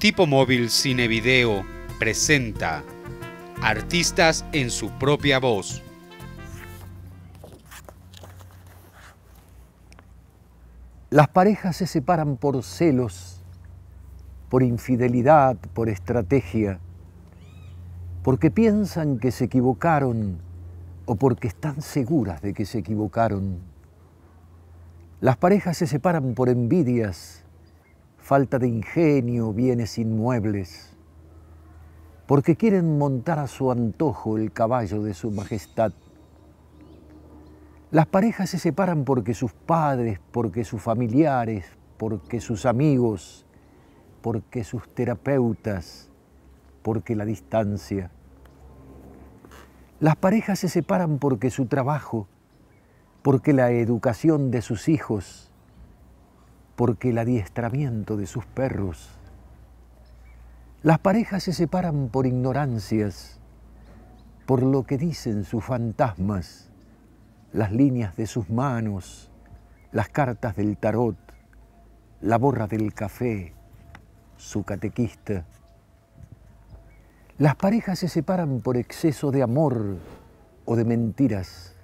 Tipo Móvil Cine Video presenta Artistas en su propia voz. Las parejas se separan por celos, por infidelidad, por estrategia, porque piensan que se equivocaron o porque están seguras de que se equivocaron. Las parejas se separan por envidias, falta de ingenio, bienes inmuebles, porque quieren montar a su antojo el caballo de su majestad. Las parejas se separan porque sus padres, porque sus familiares, porque sus amigos, porque sus terapeutas, porque la distancia. Las parejas se separan porque su trabajo, porque la educación de sus hijos, porque el adiestramiento de sus perros. Las parejas se separan por ignorancias, por lo que dicen sus fantasmas, las líneas de sus manos, las cartas del tarot, la borra del café, su catequista. Las parejas se separan por exceso de amor o de mentiras,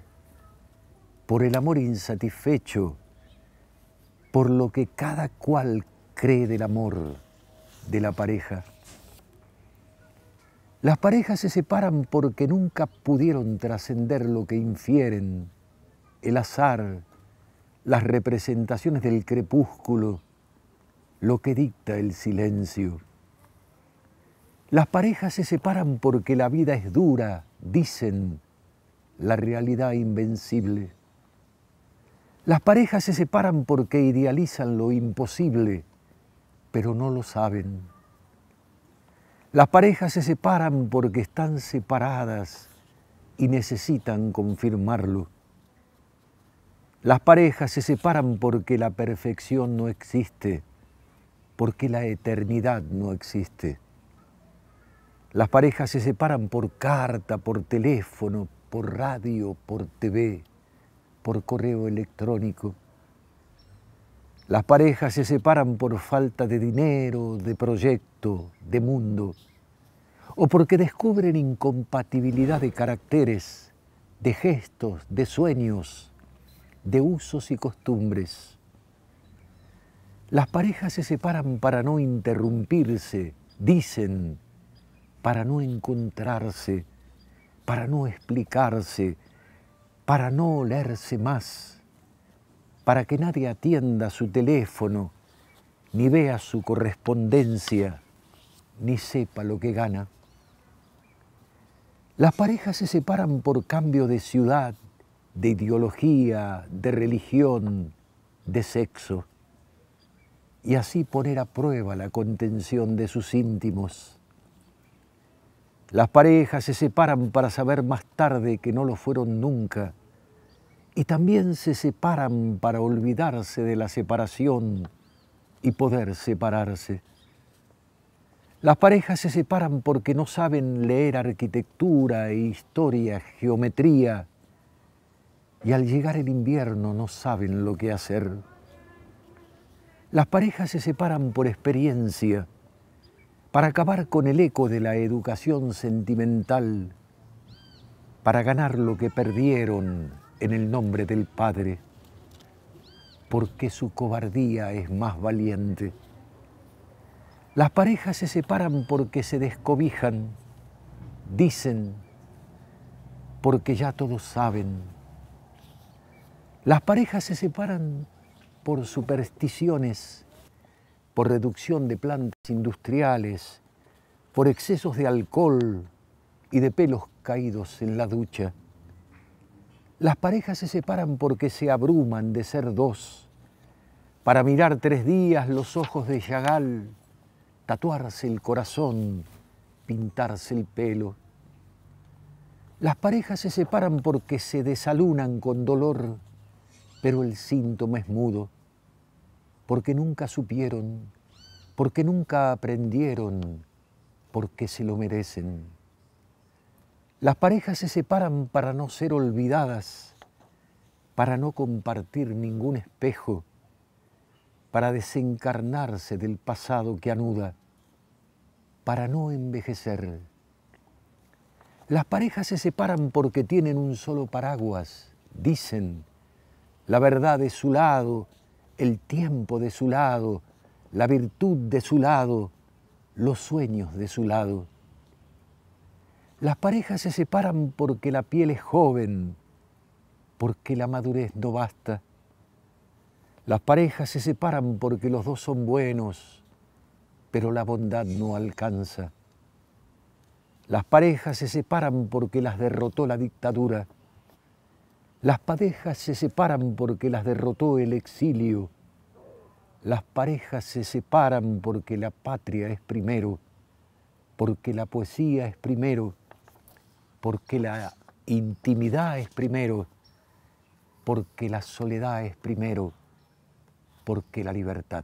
por el amor insatisfecho, por lo que cada cual cree del amor de la pareja. Las parejas se separan porque nunca pudieron trascender lo que infieren, el azar, las representaciones del crepúsculo, lo que dicta el silencio. Las parejas se separan porque la vida es dura, dicen, la realidad invencible. Las parejas se separan porque idealizan lo imposible, pero no lo saben. Las parejas se separan porque están separadas y necesitan confirmarlo. Las parejas se separan porque la perfección no existe, porque la eternidad no existe. Las parejas se separan por carta, por teléfono, por radio, por TV por correo electrónico. Las parejas se separan por falta de dinero, de proyecto, de mundo, o porque descubren incompatibilidad de caracteres, de gestos, de sueños, de usos y costumbres. Las parejas se separan para no interrumpirse, dicen, para no encontrarse, para no explicarse, para no olerse más, para que nadie atienda su teléfono, ni vea su correspondencia, ni sepa lo que gana. Las parejas se separan por cambio de ciudad, de ideología, de religión, de sexo, y así poner a prueba la contención de sus íntimos. Las parejas se separan para saber más tarde que no lo fueron nunca y también se separan para olvidarse de la separación y poder separarse. Las parejas se separan porque no saben leer arquitectura e historia, geometría, y al llegar el invierno no saben lo que hacer. Las parejas se separan por experiencia para acabar con el eco de la educación sentimental, para ganar lo que perdieron en el nombre del Padre, porque su cobardía es más valiente. Las parejas se separan porque se descobijan, dicen, porque ya todos saben. Las parejas se separan por supersticiones, por reducción de plantas industriales, por excesos de alcohol y de pelos caídos en la ducha. Las parejas se separan porque se abruman de ser dos, para mirar tres días los ojos de Yagal, tatuarse el corazón, pintarse el pelo. Las parejas se separan porque se desalunan con dolor, pero el síntoma es mudo porque nunca supieron, porque nunca aprendieron, porque se lo merecen. Las parejas se separan para no ser olvidadas, para no compartir ningún espejo, para desencarnarse del pasado que anuda, para no envejecer. Las parejas se separan porque tienen un solo paraguas, dicen, la verdad es su lado, el tiempo de su lado, la virtud de su lado, los sueños de su lado. Las parejas se separan porque la piel es joven, porque la madurez no basta. Las parejas se separan porque los dos son buenos, pero la bondad no alcanza. Las parejas se separan porque las derrotó la dictadura las parejas se separan porque las derrotó el exilio. Las parejas se separan porque la patria es primero, porque la poesía es primero, porque la intimidad es primero, porque la soledad es primero, porque la libertad